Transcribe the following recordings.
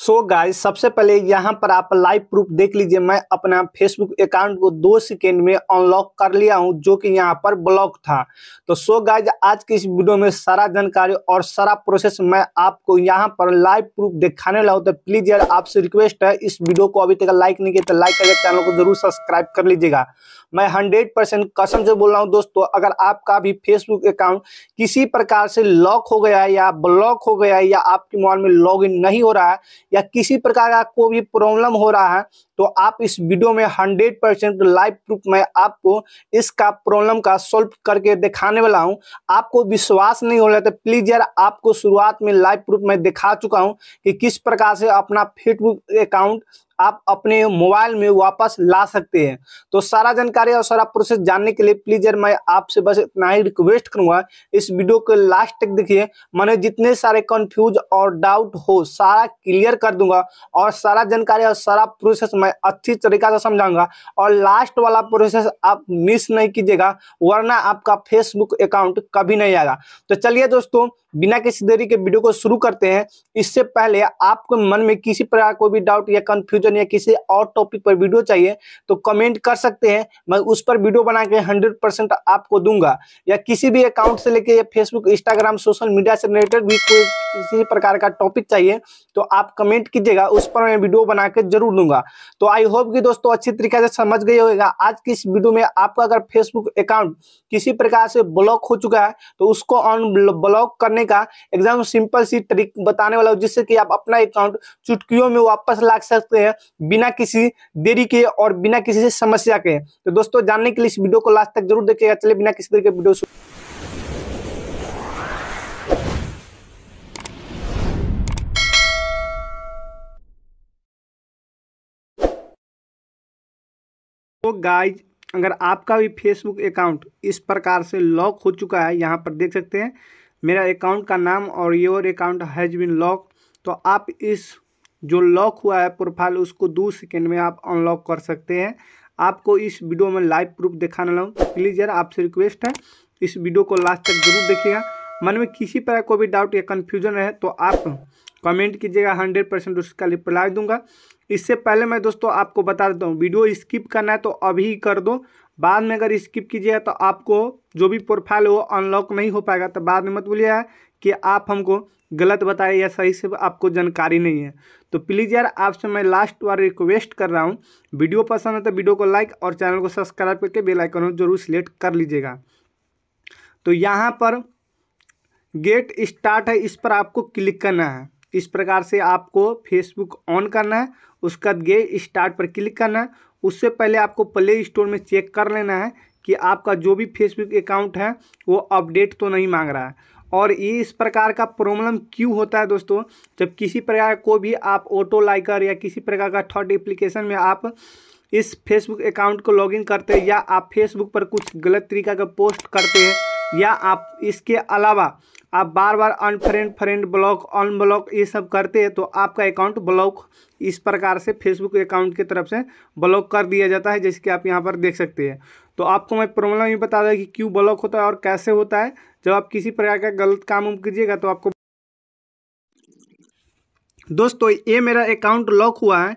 सो so guys सबसे पहले यहाँ पर आप लाइव प्रूफ देख लीजिए मैं अपना फेसबुक अकाउंट को दो सेकेंड में अनलॉक कर लिया हूँ जो कि यहाँ पर ब्लॉक था तो सो so गाइज आज की इस वीडियो में सारा जानकारी और सारा प्रोसेस मैं आपको यहाँ पर लाइव प्रूफ दिखाने लगा तो प्लीज़ यार आपसे रिक्वेस्ट है इस वीडियो को अभी तक लाइक नहीं किया तो लाइक करके चैनल को जरूर सब्सक्राइब कर लीजिएगा मैं हंड्रेड परसेंट कसम से बोल रहा हूँ दोस्तों अगर आपका भी फेसबुक अकाउंट किसी प्रकार से लॉक हो गया है या ब्लॉक हो गया है या आपके मोबाइल में लॉग नहीं हो रहा है या किसी प्रकार का कोई भी प्रॉब्लम हो रहा है तो आप इस वीडियो में हंड्रेड परसेंट लाइव प्रूफ में आपको इसका प्रॉब्लम का सॉल्व करके दिखाने वाला हूं आपको विश्वास नहीं हो रहा तो प्लीज यार आपको शुरुआत में लाइव प्रूफ में दिखा चुका हूं कि किस प्रकार से अपना फेसबुक अकाउंट आप अपने मोबाइल में वापस ला सकते हैं तो सारा जानकारी और सारा प्रोसेस जानने के लिए प्लीज यार मैं आपसे बस इतना ही रिक्वेस्ट करूंगा इस वीडियो को लास्ट तक देखिए मैंने जितने सारे कंफ्यूज और डाउट हो सारा क्लियर कर दूंगा और सारा जानकारी और सारा प्रोसेस मैं अच्छी तरीके से समझाऊंगा और लास्ट वाला प्रोसेस आप मिस नहीं कीजिएगा वरना आपका फेसबुक अकाउंट कभी नहीं आएगा तो चलिए दोस्तों बिना किसी देरी के वीडियो को शुरू करते हैं इससे पहले आपके मन में किसी प्रकार कोई भी डाउट या कंफ्यूजन या किसी और टॉपिक पर वीडियो चाहिए तो कमेंट कर सकते हैं मैं उस पर वीडियो बना के हंड्रेड परसेंट आपको दूंगा या किसी भी अकाउंट से लेके फेसबुक इंस्टाग्राम सोशल मीडिया से रिलेटेड भी कोई किसी प्रकार का टॉपिक चाहिए तो आप कमेंट कीजिएगा उस पर मैं वीडियो बना के जरूर दूंगा तो आई होप कि दोस्तों अच्छी तरीके से समझ गई होगा आज की इस वीडियो में आपका अगर फेसबुक अकाउंट किसी प्रकार से ब्लॉक हो चुका है तो उसको अनब्लॉक करने करने का एग्जाम सिंपल सी ट्रिक बताने वाला हूँ जिससे कि आप अपना अकाउंट चुटकियों में वापस ला सकते हैं बिना किसी देरी के और बिना किसी से समस्या के तो दोस्तों जानने के लिए इस वीडियो को लास्ट तक जरूर देखिएगा चले बिना किसी तरीके वीडियो तो गाइज अगर आपका भी फेसबुक अकाउंट इस प्रकार से लॉक हो चुका है यहाँ पर देख सकते हैं मेरा अकाउंट का नाम और your account has been locked तो आप इस जो लॉक हुआ है प्रोफाइल उसको दो सेकेंड में आप अनलॉक कर सकते हैं आपको इस वीडियो में लाइव प्रूफ दिखाने लगा तो प्लीज़ यार आपसे रिक्वेस्ट है इस वीडियो को लास्ट तक जरूर देखिएगा मन में किसी तरह कोई भी डाउट या कन्फ्यूजन है तो आप कमेंट कीजिएगा हंड्रेड परसेंट उसका रिप्लाई दूंगा इससे पहले मैं दोस्तों आपको बता देता हूँ वीडियो स्किप करना है तो अभी कर दो बाद में अगर स्किप कीजिएगा तो आपको जो भी प्रोफाइल वो अनलॉक नहीं हो पाएगा तो बाद में मत बोलिए कि आप हमको गलत बताए या सही से आपको जानकारी नहीं है तो प्लीज़ यार आपसे मैं लास्ट बार रिक्वेस्ट कर रहा हूँ वीडियो पसंद है तो वीडियो को लाइक और चैनल को सब्सक्राइब करके बेल आइकन जरूर सिलेक्ट कर लीजिएगा तो यहाँ पर गेट स्टार्ट है इस पर आपको क्लिक करना है इस प्रकार से आपको फेसबुक ऑन करना है उसका गेट स्टार्ट पर क्लिक करना है उससे पहले आपको प्ले स्टोर में चेक कर लेना है कि आपका जो भी फेसबुक अकाउंट है वो अपडेट तो नहीं मांग रहा है और ये इस प्रकार का प्रॉब्लम क्यों होता है दोस्तों जब किसी प्रकार को भी आप ऑटो लाइकर या किसी प्रकार का थर्ड एप्लीकेशन में आप इस फेसबुक अकाउंट को लॉगिन करते हैं या आप फेसबुक पर कुछ गलत तरीका का पोस्ट करते हैं या आप इसके अलावा आप बार बार अनफ्रेंड फ्रेंड ब्लॉक अनब्लॉक ये सब करते हैं तो आपका अकाउंट ब्लॉक इस प्रकार से फेसबुक अकाउंट की तरफ से ब्लॉक कर दिया जाता है जैसे कि आप यहाँ पर देख सकते हैं तो आपको मैं प्रॉब्लम ये बता दें कि क्यों ब्लॉक होता है और कैसे होता है जब आप किसी प्रकार का गलत काम कीजिएगा तो आपको दोस्तों ये मेरा अकाउंट लॉक हुआ है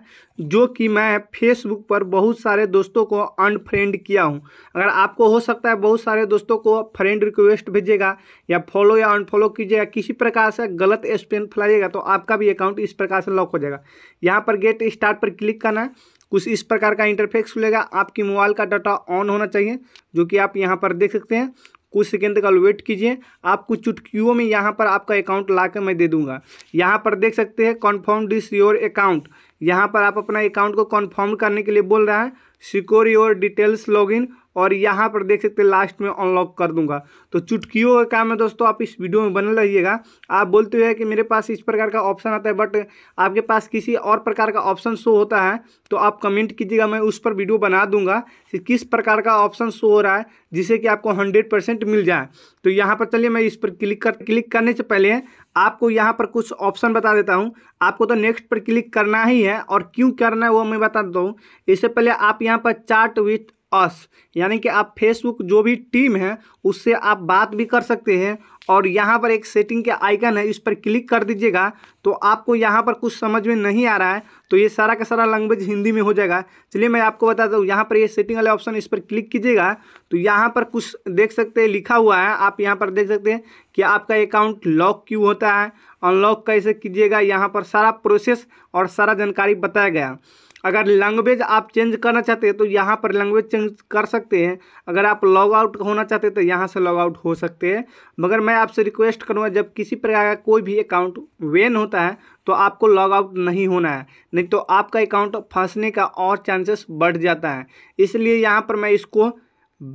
जो कि मैं फेसबुक पर बहुत सारे दोस्तों को अनफ्रेंड किया हूं अगर आपको हो सकता है बहुत सारे दोस्तों को फ्रेंड रिक्वेस्ट भेजिएगा या फॉलो या अनफॉलो कीजिएगा किसी प्रकार से गलत स्पेन फैलाइएगा तो आपका भी अकाउंट इस प्रकार से लॉक हो जाएगा यहाँ पर गेट स्टार्ट पर क्लिक करना है कुछ इस प्रकार का इंटरफेक्स खुलेगा आपकी मोबाइल का डाटा ऑन होना चाहिए जो कि आप यहाँ पर देख सकते हैं कुछ सेकेंड का वेट कीजिए आपको चुटकियों में यहाँ पर आपका अकाउंट ला कर मैं दे दूँगा यहाँ पर देख सकते हैं कन्फर्म डिस योर अकाउंट यहाँ पर आप अपना अकाउंट को कन्फर्म करने के लिए बोल रहा है सिक्योर योर डिटेल्स लॉगिन और यहाँ पर देख सकते हैं लास्ट में अनलॉक कर दूंगा तो चुटकियों का काम है दोस्तों आप इस वीडियो में बने रहिएगा आप बोलते हुए कि मेरे पास इस प्रकार का ऑप्शन आता है बट आपके पास किसी और प्रकार का ऑप्शन शो होता है तो आप कमेंट कीजिएगा मैं उस पर वीडियो बना दूंगा कि किस प्रकार का ऑप्शन शो हो रहा है जिससे कि आपको हंड्रेड परसेंट मिल जाए तो यहाँ पर चलिए मैं इस पर क्लिक कर क्लिक करने से पहले आपको यहाँ पर कुछ ऑप्शन बता देता हूँ आपको तो नेक्स्ट पर क्लिक करना ही है और क्यों करना है वो मैं बता देता हूँ इससे पहले आप यहाँ पर चार्ट विथ अस यानी कि आप फेसबुक जो भी टीम है उससे आप बात भी कर सकते हैं और यहाँ पर एक सेटिंग के आइकन है इस पर क्लिक कर दीजिएगा तो आपको यहाँ पर कुछ समझ में नहीं आ रहा है तो ये सारा का सारा लैंग्वेज हिंदी में हो जाएगा चलिए मैं आपको बता दूँ यहाँ पर ये सेटिंग वाले ऑप्शन इस पर क्लिक कीजिएगा तो यहाँ पर कुछ देख सकते हैं लिखा हुआ है आप यहाँ पर देख सकते हैं कि आपका अकाउंट लॉक क्यों होता है अनलॉक कैसे कीजिएगा यहाँ पर सारा प्रोसेस और सारा जानकारी बताया गया अगर लैंग्वेज आप चेंज करना चाहते हैं तो यहाँ पर लैंग्वेज चेंज कर सकते हैं अगर आप लॉग आउट होना चाहते हैं तो यहाँ से लॉग आउट हो सकते हैं मगर मैं आपसे रिक्वेस्ट करूँगा जब किसी प्रकार का कोई भी अकाउंट वेन होता है तो आपको लॉग आउट नहीं होना है नहीं तो आपका अकाउंट फंसने का और चांसेस बढ़ जाता है इसलिए यहाँ पर मैं इसको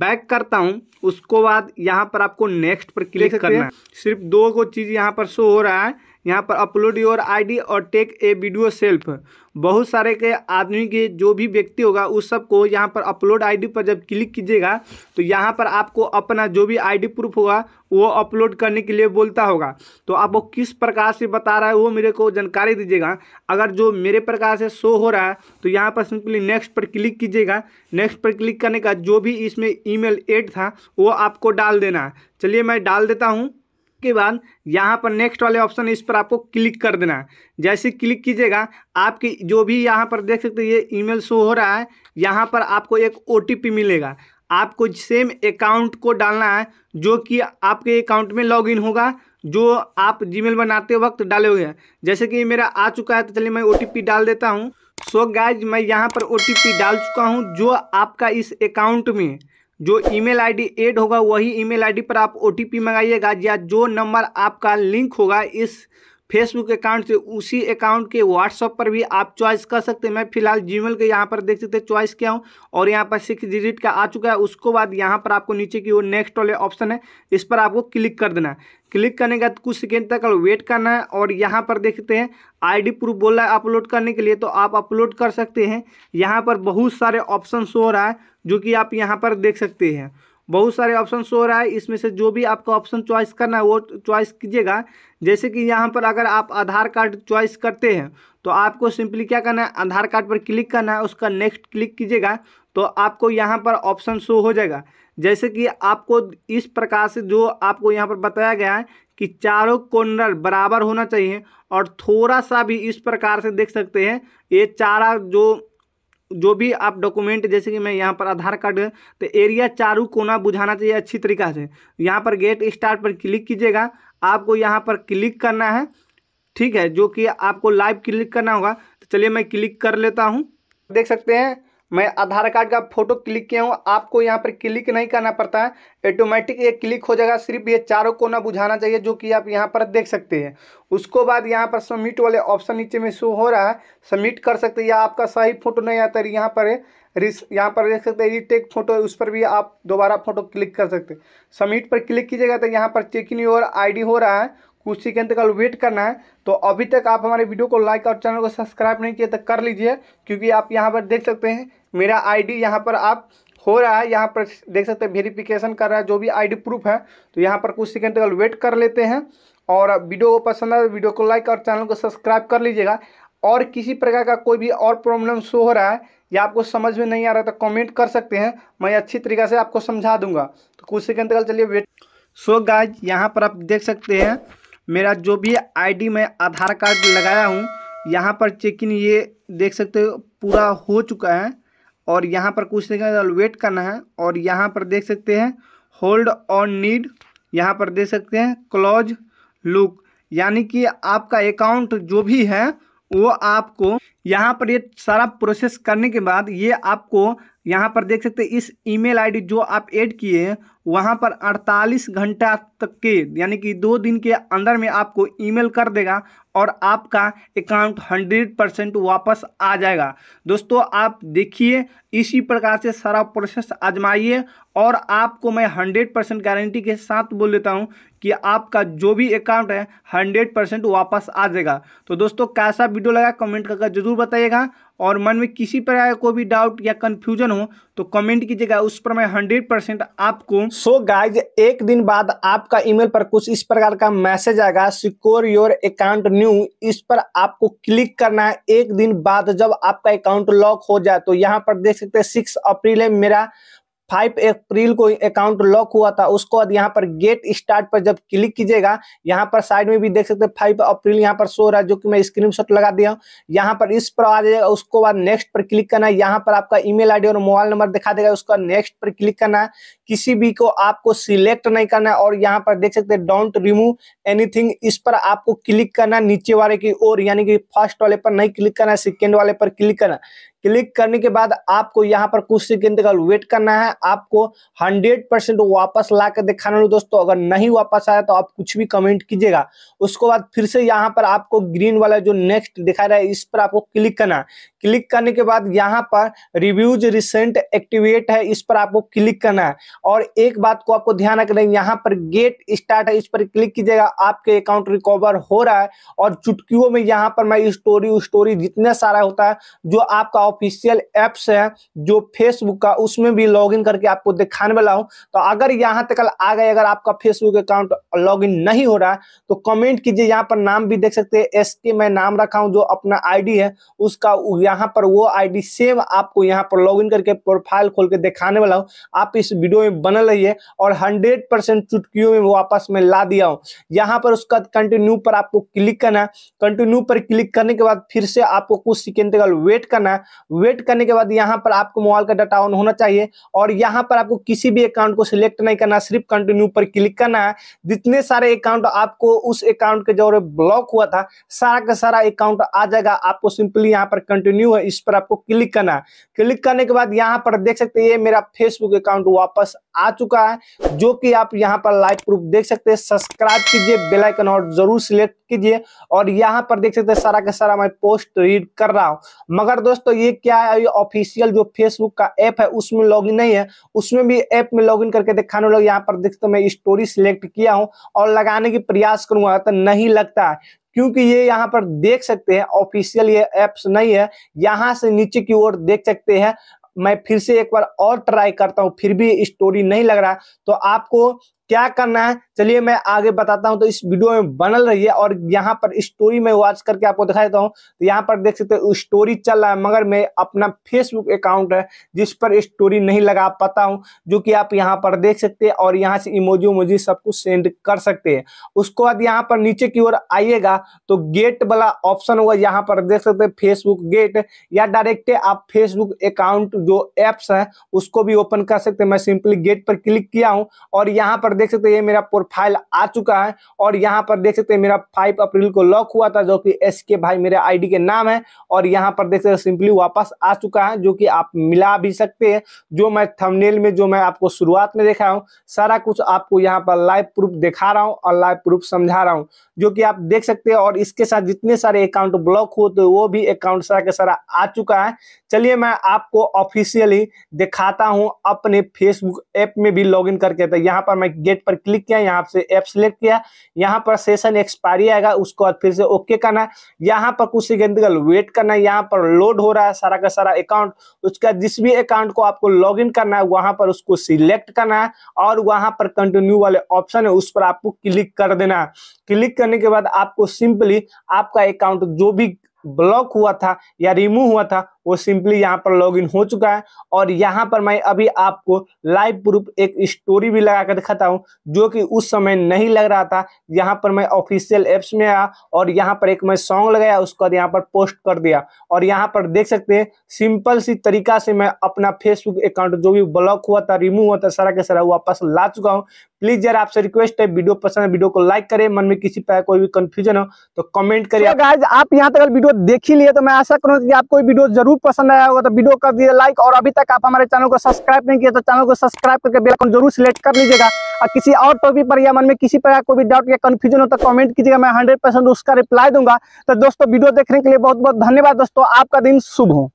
बैक करता हूँ उसको बाद यहाँ पर आपको नेक्स्ट पर क्लिक करना है सिर्फ दो को चीज़ यहाँ पर शो हो रहा है यहाँ पर अपलोड योर आईडी और टेक ए वीडियो सेल्फ बहुत सारे के आदमी के जो भी व्यक्ति होगा उस सब को यहाँ पर अपलोड आईडी पर जब क्लिक कीजिएगा तो यहाँ पर आपको अपना जो भी आईडी प्रूफ होगा वो अपलोड करने के लिए बोलता होगा तो आप वो किस प्रकार से बता रहा है वो मेरे को जानकारी दीजिएगा अगर जो मेरे प्रकार से शो हो रहा है तो यहाँ पर सिंपली नेक्स्ट पर क्लिक कीजिएगा नेक्स्ट पर क्लिक करने का जो भी इसमें ईमेल मेल था वो आपको डाल देना है चलिए मैं डाल देता हूँ उसके बाद यहाँ पर नेक्स्ट वाले ऑप्शन इस पर आपको क्लिक कर देना है जैसे क्लिक कीजिएगा आपकी जो भी यहाँ पर देख सकते हैं ये ईमेल शो हो रहा है यहाँ पर आपको एक ओ मिलेगा आपको सेम अकाउंट को डालना है जो कि आपके अकाउंट में लॉगिन होगा जो आप जीमेल बनाते वक्त डाले हुए हैं जैसे कि मेरा आ चुका है तो चलिए मैं ओ डाल देता हूँ सो so गाइज मैं यहाँ पर ओ डाल चुका हूँ जो आपका इस अकाउंट में जो ईमेल आईडी ऐड होगा वही ईमेल आईडी पर आप ओटीपी मंगाइएगा या जो नंबर आपका लिंक होगा इस फेसबुक अकाउंट से उसी अकाउंट के व्हाट्सअप पर भी आप चॉइस कर सकते हैं मैं फिलहाल जीमेल के यहाँ पर देख सकते हैं चॉइस किया हूँ और यहाँ पर सिक्स डिजिट का आ चुका है उसको बाद यहाँ पर आपको नीचे की वो नेक्स्ट वाले ऑप्शन है इस पर आपको क्लिक कर देना है क्लिक करने के बाद कुछ सेकेंड तक वेट करना है और यहाँ पर देखते हैं आईडी प्रूफ बोल रहा है अपलोड करने के लिए तो आप अपलोड कर सकते हैं यहाँ पर बहुत सारे ऑप्शन शो हो रहा है जो कि आप यहाँ पर देख सकते हैं बहुत सारे ऑप्शन शो रहा है इसमें से जो भी आपका ऑप्शन चॉइस करना है वो चॉइस कीजिएगा जैसे कि यहाँ पर अगर आप आधार कार्ड चॉइस करते हैं तो आपको सिंपली क्या करना है आधार कार्ड पर क्लिक करना है उसका नेक्स्ट क्लिक कीजिएगा तो आपको यहाँ पर ऑप्शन शो हो जाएगा जैसे कि आपको इस प्रकार से जो आपको यहाँ पर बताया गया है कि चारों कॉर्नर बराबर होना चाहिए और थोड़ा सा भी इस प्रकार से देख सकते हैं ये चारा जो जो भी आप डॉक्यूमेंट जैसे कि मैं यहाँ पर आधार कार्ड तो एरिया चारू कोना बुझाना चाहिए अच्छी तरीका से यहाँ पर गेट स्टार्ट पर क्लिक कीजिएगा आपको यहाँ पर क्लिक करना है ठीक है जो कि आपको लाइव क्लिक करना होगा तो चलिए मैं क्लिक कर लेता हूँ देख सकते हैं मैं आधार कार्ड का फोटो क्लिक किया हूँ आपको यहाँ पर क्लिक नहीं करना पड़ता है ऑटोमेटिक ये क्लिक हो जाएगा सिर्फ ये चारों कोना बुझाना चाहिए जो कि आप यहाँ पर देख सकते हैं उसको बाद यहाँ पर सबमिट वाले ऑप्शन नीचे में शो हो रहा है सबमिट कर सकते हैं या आपका सही फोटो नहीं आता है यहाँ पर रिस यहाँ पर देख सकते हैं रिटेक फोटो उस पर भी आप दोबारा फोटो क्लिक कर सकते हैं सबमिट पर क्लिक कीजिएगा तो यहाँ पर चेक इन योर आईडी हो रहा है कुछ सेकेंड तक वेट करना है तो अभी तक आप हमारे वीडियो को लाइक और चैनल को सब्सक्राइब नहीं किया तो कर लीजिए क्योंकि आप यहाँ पर देख सकते हैं मेरा आईडी डी यहाँ पर आप हो रहा है यहाँ पर देख सकते हैं वेरीफिकेशन कर रहा है जो भी आईडी प्रूफ है तो यहाँ पर कुछ सेकेंड तक वेट कर लेते हैं और वीडियो को पसंद आए वीडियो तो को लाइक और चैनल को सब्सक्राइब कर लीजिएगा और किसी प्रकार का कोई भी और प्रॉब्लम शो हो रहा है या आपको समझ में नहीं आ रहा तो कमेंट कर सकते हैं मैं अच्छी तरीके से आपको समझा दूंगा तो कुछ सेकंड तक चलिए वेट सो गाइज यहाँ पर आप देख सकते हैं मेरा जो भी आईडी मैं आधार कार्ड लगाया हूँ यहाँ पर चेक इन ये देख सकते हो पूरा हो चुका है और यहाँ पर कुछ सेकंड वेट करना है और यहाँ पर देख सकते हैं होल्ड ऑन नीड यहाँ पर देख सकते हैं क्लोज लुक यानी कि आपका अकाउंट जो भी है वो आपको यहाँ पर ये सारा प्रोसेस करने के बाद ये आपको यहाँ पर देख सकते हैं इस ईमेल आईडी जो आप ऐड किए वहाँ पर 48 घंटा तक के यानी कि दो दिन के अंदर में आपको ईमेल कर देगा और आपका अकाउंट 100 परसेंट वापस आ जाएगा दोस्तों आप देखिए इसी प्रकार से सारा प्रोसेस आजमाइए और आपको मैं 100 परसेंट गारंटी के साथ बोल देता हूँ कि आपका जो भी अकाउंट है 100 परसेंट वापस आ जाएगा तो दोस्तों कैसा वीडियो लगा कमेंट करके जरूर बताइएगा और मन में किसी प्रकार को भी डाउट या कंफ्यूजन हो तो कमेंट कीजिएगा उस पर मैं हंड्रेड परसेंट आपको सो so गाइज एक दिन बाद आपका ईमेल पर कुछ इस प्रकार का मैसेज आएगा सिक्योर योर अकाउंट न्यू इस पर आपको क्लिक करना है एक दिन बाद जब आपका अकाउंट लॉक हो जाए तो यहाँ पर देख सकते हैं सिक्स अप्रैल है मेरा फाइव अप्रैल को अकाउंट लॉक हुआ था उसको बाद यहाँ पर गेट स्टार्ट पर जब क्लिक कीजिएगा यहाँ पर साइड में भी देख सकते हैं फाइव अप्रैल यहाँ पर शो रहा है जो कि मैं स्क्रीन लगा दिया हूँ यहाँ पर इस पर आ जाएगा उसको बाद नेक्स्ट पर क्लिक करना है यहाँ पर आपका ईमेल आईडी और मोबाइल नंबर दिखा देगा उसका नेक्स्ट पर क्लिक करना है किसी भी को आपको सिलेक्ट नहीं करना है और यहाँ पर देख सकते हैं डोंट रिमूव एनीथिंग इस पर आपको क्लिक करना नीचे वाले की ओर यानी कि फर्स्ट वाले पर नहीं क्लिक करना है सेकेंड वाले पर क्लिक करना क्लिक करने के बाद आपको यहाँ पर कुछ सेकेंड का वेट करना है आपको 100 परसेंट वापस ला कर दिखाना दोस्तों अगर नहीं वापस आया तो आप कुछ भी कमेंट कीजिएगा उसको बाद फिर से यहाँ पर आपको ग्रीन वाला जो नेक्स्ट दिखा रहा है इस पर आपको क्लिक करना है क्लिक करने के बाद यहाँ पर रिव्यूज रिसेंट एक्टिवेट है इस पर आपको क्लिक करना है और एक बात को आपको ध्यान रखना है यहाँ पर गेट स्टार्ट है इस पर क्लिक कीजिएगा आपके अकाउंट रिकवर हो रहा है और चुटकियों में यहाँ पर मैं स्टोरी स्टोरी जितना सारा होता है जो आपका ऑफिशियल एप्स है जो फेसबुक का उसमें भी लॉगिन करके आपको दिखाने वाला हूँ तो अगर यहाँ तक आ गए अगर आपका फेसबुक अकाउंट लॉगिन नहीं हो रहा है तो कमेंट कीजिए यहाँ पर नाम भी देख सकते हैं एस के मैं नाम रखा हूँ जो अपना आईडी है उसका यहाँ पर वो आईडी सेम आपको यहाँ पर लॉगिन करके प्रोफाइल खोल के दिखाने वाला हूँ आप इस वीडियो में बने रहिए और हंड्रेड परसेंट चुटकियों में वापस में ला दिया हूँ यहाँ पर उसका कंटिन्यू पर आपको क्लिक करना है कंटिन्यू पर क्लिक करने के बाद फिर से आपको कुछ सेकेंड तक वेट करना है वेट करने के बाद यहाँ पर आपको मोबाइल का डाटा ऑन होना चाहिए और यहाँ पर आपको किसी भी अकाउंट को सिलेक्ट नहीं करना सिर्फ कंटिन्यू पर क्लिक करना है जितने सारे अकाउंट आपको उस अकाउंट के जो ब्लॉक हुआ था सारा का सारा अकाउंट आ जाएगा आपको सिंपली यहाँ पर कंटिन्यू है इस पर आपको क्लिक करना है क्लिक करने के बाद यहाँ पर देख सकते हैं मेरा फेसबुक अकाउंट वापस आ चुका है जो कि आप यहां पर लाइव प्रूफ देख सकते हैं सब्सक्राइब कीजिए बेल आइकन और जरूर सिलेक्ट कीजिए और यहां पर देख सकते हैं सारा का सारा मैं पोस्ट रीड कर रहा हूं मगर दोस्तों ये क्या है ये ऑफिशियल जो फेसबुक का ऐप है उसमें लॉगिन नहीं है उसमें भी ऐप में लॉगिन करके दिखाने लोग यहाँ पर देखते मैं स्टोरी सिलेक्ट किया हूँ और लगाने की प्रयास करूंगा तो नहीं लगता है क्योंकि ये यहाँ पर देख सकते हैं ऑफिशियल ये एप्स नहीं है यहाँ से नीचे की ओर देख सकते हैं मैं फिर से एक बार और ट्राई करता हूँ फिर भी स्टोरी नहीं लग रहा तो आपको क्या करना है चलिए मैं आगे बताता हूं तो इस वीडियो में बनल रही है और यहाँ पर स्टोरी में वॉच करके आपको दिखा देता हूँ तो यहाँ पर देख सकते हो स्टोरी चल रहा है मगर मैं अपना फेसबुक अकाउंट है जिस पर स्टोरी नहीं लगा पाता हूँ जो कि आप यहाँ पर देख सकते हैं और यहाँ से इमोजी उमोजी सब कुछ सेंड कर सकते हैं उसके बाद यहाँ पर नीचे की ओर आइएगा तो गेट वाला ऑप्शन होगा यहाँ पर देख सकते हैं फेसबुक गेट या डायरेक्ट आप फेसबुक अकाउंट जो एप्स है उसको भी ओपन कर सकते हैं मैं सिंपली गेट पर क्लिक किया हूँ और यहाँ पर देख सकते हैं मेरा प्रोफाइल आ चुका है और यहाँ पर देख सकते हैं मेरा फाइव अप्रैल को लॉक हुआ था जो कि एस के भाई मेरे आईडी के नाम है और यहाँ पर देख सकते हैं सिंपली वापस आ चुका है जो कि आप मिला भी सकते हैं जो मैं थंबनेल में जो मैं आपको शुरुआत में देखा हूँ सारा कुछ आपको यहाँ पर लाइव प्रूफ दिखा रहा हूँ और लाइव प्रूफ समझा रहा हूँ जो कि आप देख सकते हैं और इसके साथ जितने सारे अकाउंट ब्लॉक हुए तो वो भी अकाउंट सारा के सारा आ चुका है चलिए मैं आपको ऑफिशियली दिखाता हूँ अपने फेसबुक ऐप में भी लॉग करके तो यहाँ पर मैं गेट पर क्लिक किया यहाँ से ऐप सिलेक्ट किया यहाँ पर सेशन एक्सपायरी आएगा उसको बाद फिर से ओके करना है यहाँ पर कुछ सेकेंड तक वेट करना है यहाँ पर लोड हो रहा है सारा का सारा अकाउंट उसका जिस भी अकाउंट को आपको लॉग करना है वहां पर उसको सिलेक्ट करना है और वहां पर कंटिन्यू वाले ऑप्शन है उस पर आपको क्लिक कर देना है क्लिक करने के बाद आपको सिंपली आपका अकाउंट जो भी ब्लॉक हुआ था या रिमूव हुआ था वो सिंपली यहाँ पर लॉग इन हो चुका है और यहाँ पर मैं अभी आपको लाइव प्रूफ एक स्टोरी भी लगा कर दिखाता हूँ जो कि उस समय नहीं लग रहा था यहाँ पर मैं ऑफिशियल एप्स में आया और यहाँ पर एक मैं सॉन्ग लगाया उसके बाद यहाँ पर पोस्ट कर दिया और यहाँ पर देख सकते हैं सिंपल सी तरीका से मैं अपना फेसबुक अकाउंट जो भी ब्लॉक हुआ था रिमूव हुआ था सारा के सारा वापस ला चुका हूँ प्लीज यार आपसे रिक्वेस्ट है वीडियो पसंद है वीडियो को लाइक करें मन में किसी पर कोई भी कंफ्यूजन हो तो कमेंट करिए आप यहाँ तक वीडियो देख ही लिए तो मैं आशा करूँ कि आपको वीडियो जरूर वीडियो पसंद आया होगा तो वीडियो कर दीजिए लाइक और अभी तक आप हमारे चैनल को सब्सक्राइब नहीं किया तो चैनल को सब्सक्राइब करके बेलाइकन जरूर सिलेक्ट कर लीजिएगा और किसी और टॉपिक पर या मन में किसी प्रकार कोई भी डाउट या कन्फ्यूजन हो तो कमेंट कीजिएगा मैं हंड्रेड उसका रिप्लाई दूंगा तो दोस्तों वीडियो देखने के लिए बहुत बहुत धन्यवाद दोस्तों आपका दिन शुभ हो